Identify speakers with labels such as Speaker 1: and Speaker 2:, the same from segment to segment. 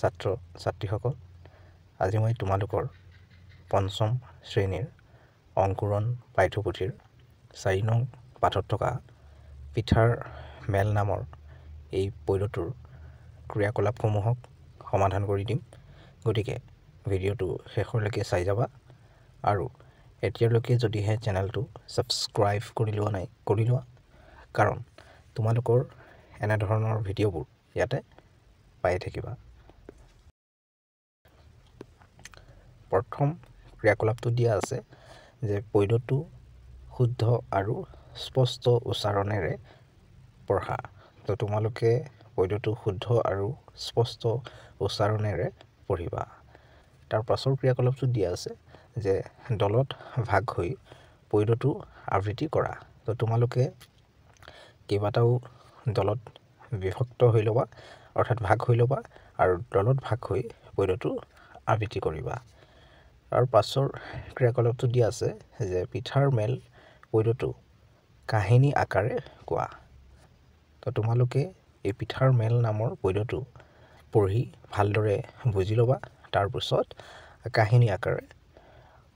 Speaker 1: ছাত্ৰ ছাত্ৰীসকল আজি মই তোমালোকৰ পঞ্চম শ্ৰেণীৰ অংকুৰণ পাঠ্যপুথিৰ চাৰি নং পাঠত থকা পিঠাৰ মেল নামৰ এই পৈলটোৰ ক্ৰিয়াকলাপসমূহক সমাধান কৰি দিম গতিকে ভিডিঅ'টো শেষলৈকে চাই যাবা আৰু এতিয়ালৈকে যদিহে চেনেলটো ছাবস্ক্ৰাইব কৰি লোৱা নাই কৰি লোৱা কাৰণ তোমালোকৰ এনেধৰণৰ ভিডিঅ'বোৰ ইয়াতে পায়ে থাকিবা প্ৰথম ক্ৰিয়াকলাপটো দিয়া আছে যে পৈদটো শুদ্ধ আৰু স্পষ্ট উচ্চাৰণেৰে পঢ়া তো তোমালোকে পৈদটো শুদ্ধ আৰু স্পষ্ট উচ্চাৰণেৰে পঢ়িবা তাৰ পাছৰ ক্ৰিয়াকলাপটো দিয়া আছে যে দলত ভাগ হৈ পৈদটো আবৃত্তি কৰা তো তোমালোকে কেইবাটাও দলত বিভক্ত হৈ ল'বা অৰ্থাৎ ভাগ হৈ ল'বা আৰু দলত ভাগ হৈ পৈদটো আবৃত্তি কৰিবা আৰু পাছৰ ক্ৰিয়াকলাপটো দিয়া আছে যে পিঠাৰ মেল পৈদটো কাহিনী আকাৰে কোৱা তো তোমালোকে এই পিঠাৰ মেল নামৰ পৈদটো পঢ়ি ভালদৰে বুজি ল'বা তাৰপিছত কাহিনী আকাৰে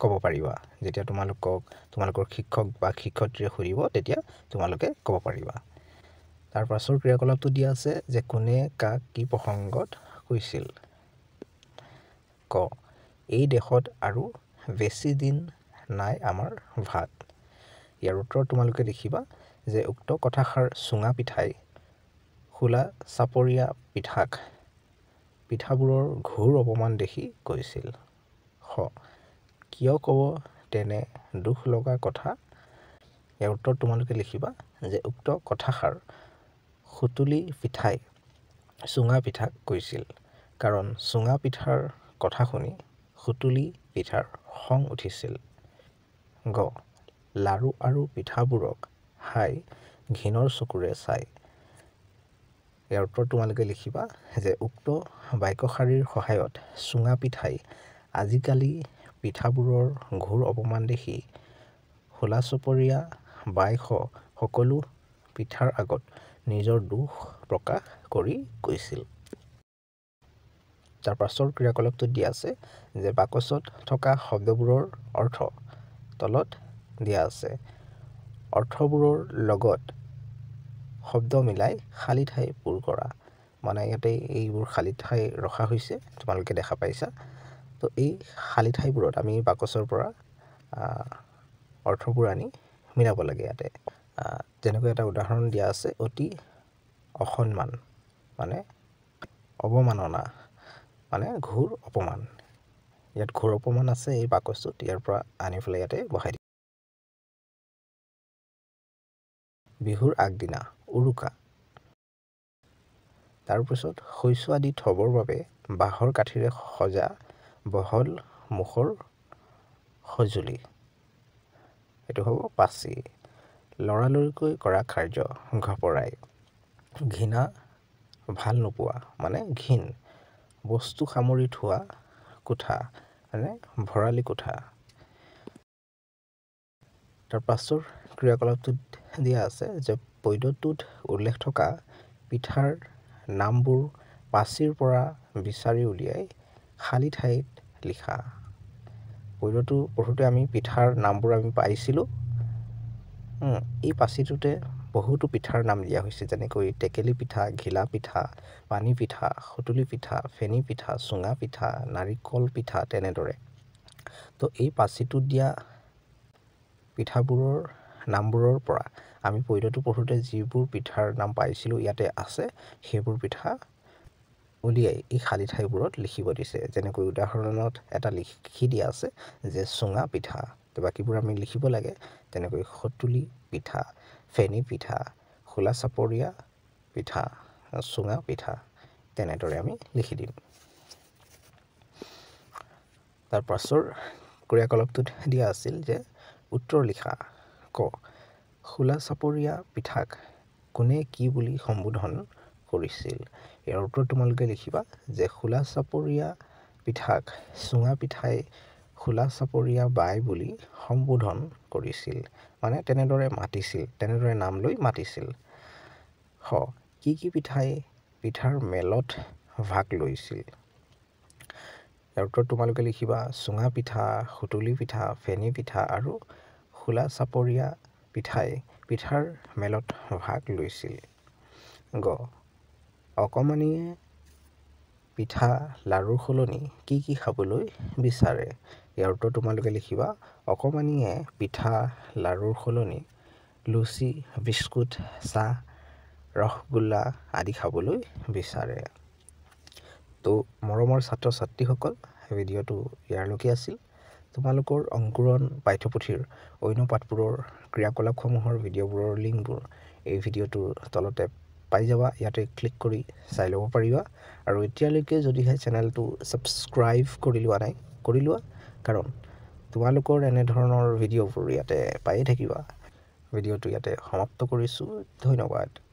Speaker 1: ক'ব পাৰিবা যেতিয়া তোমালোকক তোমালোকৰ শিক্ষক বা শিক্ষয়িত্ৰীয়ে সুধিব তেতিয়া তোমালোকে ক'ব পাৰিবা তাৰ পাছৰ ক্ৰিয়াকলাপটো দিয়া আছে যে কোনে কাক কি প্ৰসংগত কৈছিল ক এই দেশত আৰু বেছি দিন নাই আমাৰ ভাত ইয়াৰ উত্তৰত তোমালোকে দেখিবা যে উক্ত কথাষাৰ চুঙা পিঠাই খোলা চাপৰীয়া পিঠাক পিঠাবোৰৰ ঘোৰ অপমান দেখি কৈছিল স কিয় ক'ব তেনে দুখ লগা কথা ইয়াৰ উত্তৰত তোমালোকে লিখিবা যে উক্ত কথাষাৰ সুতুলি পিঠাই চুঙা পিঠাক কৈছিল কাৰণ চুঙা পিঠাৰ কথা শুনি সুতুলি পিঠাৰ খং উঠিছিল গ লাৰু আৰু পিঠাবোৰক হাই ঘীণৰ চকুৰে চাই ইয়াৰ উত্তৰ তোমালোকে লিখিবা যে উক্ত বাক্যশাৰীৰ সহায়ত চুঙা পিঠাই আজিকালি পিঠাবোৰৰ ঘোৰ অপমান দেখি খোলা চপৰীয়া বাইশ সকলো পিঠাৰ আগত নিজৰ দুখ প্ৰকাশ কৰি গৈছিল যাৰ পাছৰ ক্ৰিয়াকলাপটো দিয়া আছে যে বাকচত থকা শব্দবোৰৰ অৰ্থ তলত দিয়া আছে অৰ্থবোৰৰ লগত শব্দ মিলাই খালী ঠাই পূৰ কৰা মানে ইয়াতে এইবোৰ খালী ঠাই ৰখা হৈছে তোমালোকে দেখা পাইছা তো এই খালী ঠাইবোৰত আমি বাকচৰ পৰা অৰ্থবোৰ আনি মিলাব লাগে ইয়াতে তেনেকুৱা এটা উদাহৰণ দিয়া আছে অতি অসন্মান মানে অৱমাননা মানে ঘোৰ অপমান ইয়াত ঘোৰ অপমান আছে এই বাকচটোত ইয়াৰ পৰা আনি পেলাই ইয়াতে বহাই দিম বিহুৰ আগদিনা উৰুকা তাৰপিছত শস্য আদি থবৰ বাবে বাঁহৰ কাঠিৰে সজা বহল মুখৰ সঁজুলি এইটো হ'ব পাচি লৰালৰিকৈ কৰা কাৰ্য ঘপৰাই ঘৃণা ভাল নোপোৱা মানে ঘীণ বস্তু সামৰি থোৱা কোঠা মানে ভঁৰালী কোঠা তাৰ পাছৰ ক্ৰিয়াকলাপটোত দিয়া আছে যে পৈদটোত উল্লেখ থকা পিঠাৰ নামবোৰ পাচিৰ পৰা বিচাৰি উলিয়াই খালী ঠাইত লিখা পৈদটো পঢ়োঁতে আমি পিঠাৰ নামবোৰ আমি পাইছিলোঁ এই পাচিটোতে বহুতো পিঠাৰ নাম দিয়া হৈছে যেনেকৈ টেকেলি পিঠা ঘিলা পিঠা পানী পিঠা সুতুলি পিঠা ফেনি পিঠা চুঙা পিঠা নাৰিকল পিঠা তেনেদৰে তো এই পাচিটোত দিয়া পিঠাবোৰৰ নামবোৰৰ পৰা আমি পৈদটো পঢ়োঁতে যিবোৰ পিঠাৰ নাম পাইছিলোঁ ইয়াতে আছে সেইবোৰ পিঠা উলিয়াই এই খালী ঠাইবোৰত লিখিব দিছে যেনেকৈ উদাহৰণত এটা লিখি দিয়া আছে যে চুঙা পিঠা বাকীবোৰ আমি লিখিব লাগে তেনেকৈ সতুলি পিঠা ফেনি পিঠা খোলা চাপৰীয়া পিঠা চুঙা পিঠা তেনেদৰে আমি লিখি দিম তাৰ পাছৰ ক্ৰিয়াকলাপটোত দিয়া আছিল যে উত্তৰ লিখা ক খোলা চাপৰীয়া পিঠাক কোনে কি বুলি সম্বোধন কৰিছিল ইয়াৰ উত্তৰ তোমালোকে লিখিবা যে খোলা চাপৰীয়া পিঠাক চুঙা পিঠাই খোলা চাপৰীয়া বাই বুলি সম্বোধন কৰিছিল মানে তেনেদৰে মাতিছিল তেনেদৰে নাম লৈ মাতিছিল হ কি কি পিঠাই পিঠাৰ মেলত ভাগ লৈছিল ইয়াৰ উত্তৰত তোমালোকে লিখিবা চুঙা পিঠা সুতুলি পিঠা ফেনি পিঠা আৰু খোলা চাপৰীয়া পিঠাই পিঠাৰ মেলত ভাগ লৈছিল গ অকণমানিয়ে পিঠা লাড়ুৰ সলনি কি কি খাবলৈ বিচাৰে ইয়াৰ উত্তৰ তোমালোকে লিখিবা অকণমানিয়ে পিঠা লাৰুৰ সলনি লুচি বিস্কুট চাহ ৰসগোল্লা আদি খাবলৈ বিচাৰে তো মৰমৰ ছাত্ৰ ছাত্ৰীসকল ভিডিঅ'টো ইয়াৰলৈকে আছিল তোমালোকৰ অংকুৰণ পাঠ্যপুথিৰ অন্য পাঠবোৰৰ ক্ৰিয়াকলাপসমূহৰ ভিডিঅ'বোৰৰ লিংকবোৰ এই ভিডিঅ'টোৰ তলতে পাই যাবা ইয়াতে ক্লিক কৰি চাই ল'ব পাৰিবা আৰু এতিয়ালৈকে যদিহে চেনেলটো ছাবস্ক্ৰাইব কৰি লোৱা নাই কৰি লোৱা কাৰণ তোমালোকৰ এনেধৰণৰ ভিডিঅ'বোৰ ইয়াতে পায়েই থাকিবা ভিডিঅ'টো ইয়াতে সমাপ্ত কৰিছোঁ ধন্যবাদ